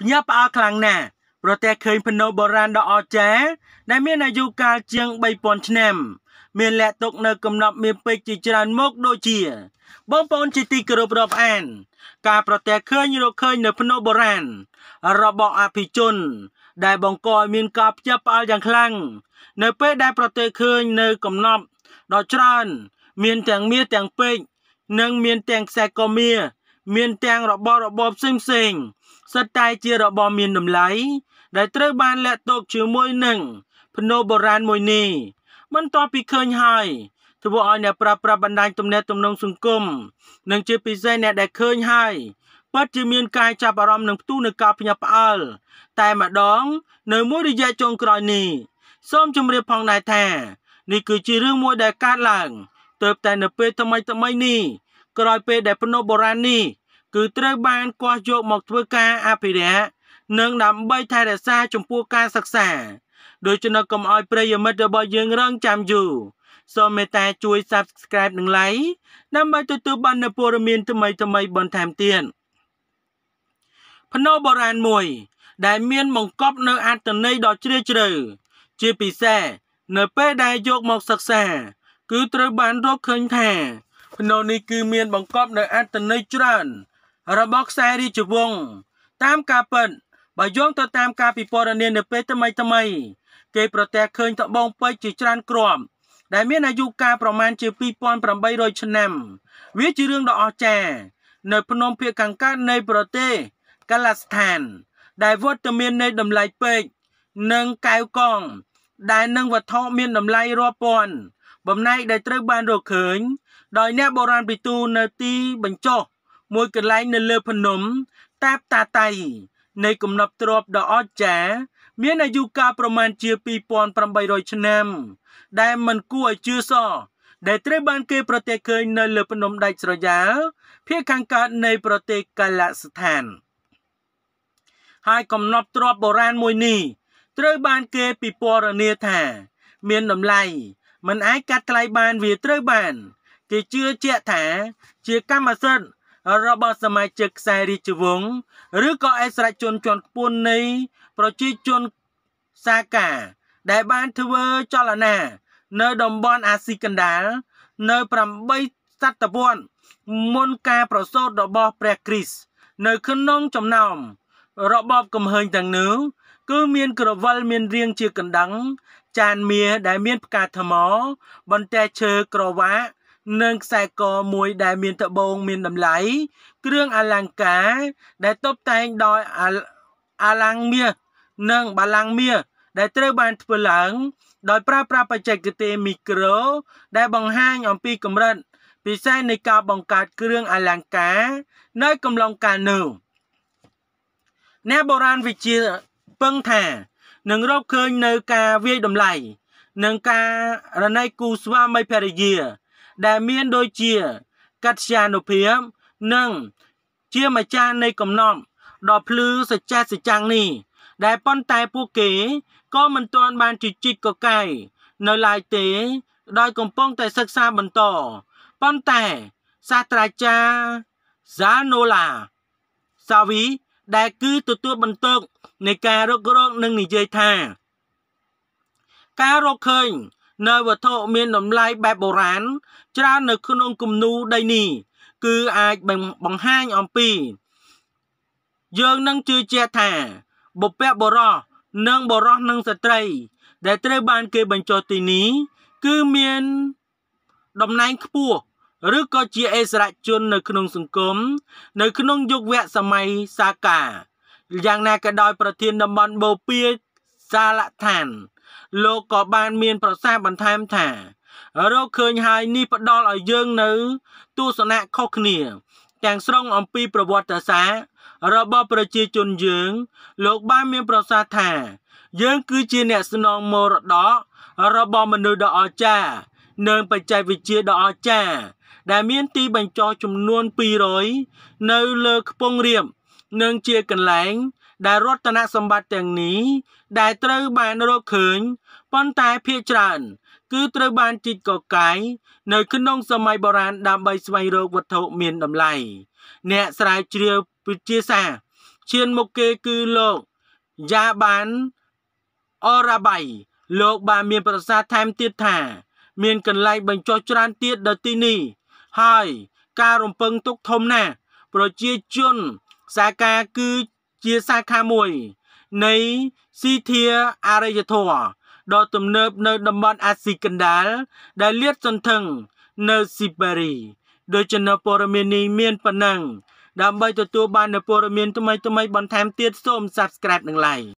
ភ្ញាក់ផ្អើលខ្លាំងណាស់ប្រទេសឃើញភ្នំបុរាណដ៏អស្ចារ្យដែលមានអាយុកាលជាង3000ឆ្នាំ មានលាក់ទុកនៅកំណប់មានពេជ្រជាច្រើនមុខដូចជា បងប្អូនជាទីគោរពរាប់អានការប្រទេសឃើញរកឃើញនៅភ្នំបុរាណរបស់អភិជន ដែលបង្កឲ្យមានការផ្ជាផ្អើលយ៉ាងខ្លាំងនៅពេលដែលប្រទេសឃើញនៅកំណប់ដ៏ច្រើន មានទាំងមាសទាំងពេជ្រនិងមានទាំងខ្សែកមាសមានទាំងរបស់របបផ្សេងផ្សេងៗសិតតែជារបស់មានតម្លៃដែលត្រូវបានលាក់ទុកជាមួយនឹងភ្នូបុរាណមួយនេះបន្ទាប់ពីឃើញហើយធ្វើឲ្យអ្នកប្រើប្រាស់បណ្ដាញទំនាក់ទំនងសង្គមនិងជាពិសេសអ្នកដែលឃើញហើយពិតជាមានការចាប់អារម្មណ៍នឹងផ្ទុះនឹងការភ្ញាក់ផ្អើលតែម្ដងនៅមួយរយៈចុងក្រោយនេះ សូមជម្រាបផងដែរថានេះគឺជារឿងមួយដែលកើតឡើងទើបតែនៅពេលថ្មីថ្មីនេះក្រោយពេលដែលភ្នំបុរាណនេះគឺត្រូវបានគាត់យកមកធ្វើការអភិរក្សនិងដើម្បី ថែរក្សាចំពោះការសិក្សាដូច្នេះកុំឲ្យប្រិយមិត្តរបស់យើងរងចាំយូរសូមមេត្តាជួយ Subscribe និង Like ដើម្បីទទួលបាននូវព័ត៌មានថ្មីៗបន្ថែមទៀតភ្នំបុរាណមួយដែលមានបង្កប់នៅអត្តន័យដ៏ជ្រាលជ្រៅជាពិសេសនៅពេលដែលយកមកសិក្សា គឺត្រូវបានរកឃើញថា ភ្នំនេះគឺមានបង្កប់នៅអត្តន័យច្រើនរបស់ខ្សែរាជវង្សតាមការពិតបើយោងទៅតាមការពិពណ៌នានៅពេលថ្មីថ្មី គេ ប្រទះឃើញត្បូងពេជ្រជាច្រើនគ្រាប់ដែលមានអាយុកាលប្រមាណជា2800ឆ្នាំវាជារឿងដ៏អស្ចារ្យនៅ ភ្នំភៀកខាងកើតនៃប្រទេសកាឡាស្ថានដែលវត្តមាននៃតម្លៃពេជ្រនិងកែវកង ដែលនឹងវត្ថុមានតម្លៃរាប់ពាន់បំណែកដែលត្រូវបានរកឃើញដោយអ្នកបុរាណពិទូនៅទីបញ្ចុះមួយកន្លែងនៅលើ ភ្នំតាបតាតៃនៃកំណប់ទ្របដ៏អស្ចារ្យមានអាយុកាលប្រមាណជា2800ឆ្នាំ ដែលមិនគួរឲ្យជឿសោះដែលត្រូវបានគេប្រទះឃើញនៅលើភ្នំដាច់ស្រយាលភាគខាងកើតនៃប្រទេសកាលាស្ថាន ហើយកំណប់ទ្របបុរាណមួយនេះ ត្រូវបានគេពិពណ៌នាថា មានតម្លៃមិនអាចកាត់ថ្លៃបានវាត្រូវបាន គេជឿជាក់ថា ជាកម្មសិទ្ធិរបស់សមាជិកខ្សែរាជវង្សឬក៏អិសរាជជនជាន់ខ្ពស់នៃប្រជាជនសាកាដែលបានធ្វើចលនានៅតំបន់អាស៊ីកណ្ដាល នៅ8សតវត្សមុនការប្រសូតរបស់ព្រះគ្រីស្ទនៅក្នុងចំណោមរបបកំហែងទាំងនោះគឺមានក្រវិលមានរាងជាកណ្ដឹងចានមាសដែលមានផ្កាថ្ម បន្ទះឈើក្រវាក់និងខ្សែកមួយដែលមានត្បូងមានតម្លៃគ្រឿងអលង្ការ ដែលតុបតែងដោយអលង្មាសនិងបាលាំងមាសដែលត្រូវបានធ្វើឡើង ដោយប្រើប្រាស់បច្ចេកទេសមីក្រូ ដែលបង្ហាញអំពីកម្រិត ពិសេសនៃការបង្កើតគ្រឿងអលង្ការ នៅកំឡុងកាលនោះអ្នកបុរាណវិទ្យាពឹងថានឹងរកឃើញនៅការវាយតម្លៃនិងការរណៃគូស្វាមីភរិយាដែលមានដូចជាកត្យានុភាពនិង ជាម្ចាស់នៃកំណត់ដ៏ភ្លឺសច្ចាសច្ចាំងនេះ ដែលប៉ុន្តែពួកគេក៏មិនទាន់បានជជិតកកាយនៅឡើយទេ ដោយកំពុងតែសិក្សាបន្តប៉ុន្តែសាស្ត្រាចារ្យ Zanola Savi ដែលគឺទទួលបន្ទុកនៃការរករកនិងនិយាយថា ការរកឃើញនៅវត្ថុមានតម្លៃបែបបុរាណច្រើននៅក្នុងគំនូរដីនេះគឺអាចបង្ហាញអំពី យើងនឹងជឿជាក់ថាបុព្វបុរសនិងបុរសនិងស្ត្រី ដែលត្រូវបានគេបញ្ចុះទីនេះគឺមានតំណែងខ្ពស់ឬក៏ជាអិសរជននៅ ក្នុងសង្គមនៅ ក្នុងយុគវៈសម័យសាកាយ៉ាងណាក៏ដោយ ប្រធានតំបន់បូព៌ាសាលឋានលោកក៏បានមានប្រសាសន៍បន្ថែមថារកឃើញហើយនេះផ្ដល់ឲ្យយើងនៅទស្សនៈខុសគ្នាទាំងស្រុងអំពីប្រវត្តិសាស្ត្ររបស់ប្រជាជនយើងលោកបានមាន ប្រសាសន៍ថា យើងគឺជាអ្នកស្នងមរតករបស់មនុស្សដ៏អស្ចារ្យនិងបច្ចេកវិទ្យាដ៏អស្ចារ្យដែលមានទីបញ្ចុះចំនួន200នៅលើខ្ពង់រាបនិងជាកន្លែងដែលរតនសម្បត្តិទាំងនេះ ដែលត្រូវបានរកឃើញប៉ុន្តែភាគច្រើន គឺត្រូវបានជីកកកាយនៅ ក្នុងសម័យបុរាណដើម្បីស្វែងរកវត្ថុមានតម្លៃអ្នកស្រាវជ្រាវវិទ្យាសាស្ត្រឈានមុខគេគឺលោកយ៉ាបានអរ៉ាបៃលោកបានមានប្រសាសន៍ថែមទៀតថា មានកន្លែងបញ្ចុះច្រើនទៀតនៅទីនេះហើយ ការរំពឹងទុកធំណាស់ប្រជាជនសាកាគឺជាសាខាមួយនៃស៊ីធាអរិយធម៌ដ៏ទំនើបនៅតំបន់អាស៊ីកណ្ដាលដែលលាតសន្ធឹងនៅស៊ីបេរីដោយជំនព័រមាននេះមានប៉ុណ្ណឹងដើម្បីទទួលបាននូវព័ត៌មានថ្មីៗបន្ថែមទៀតសូម Subscribe និង Like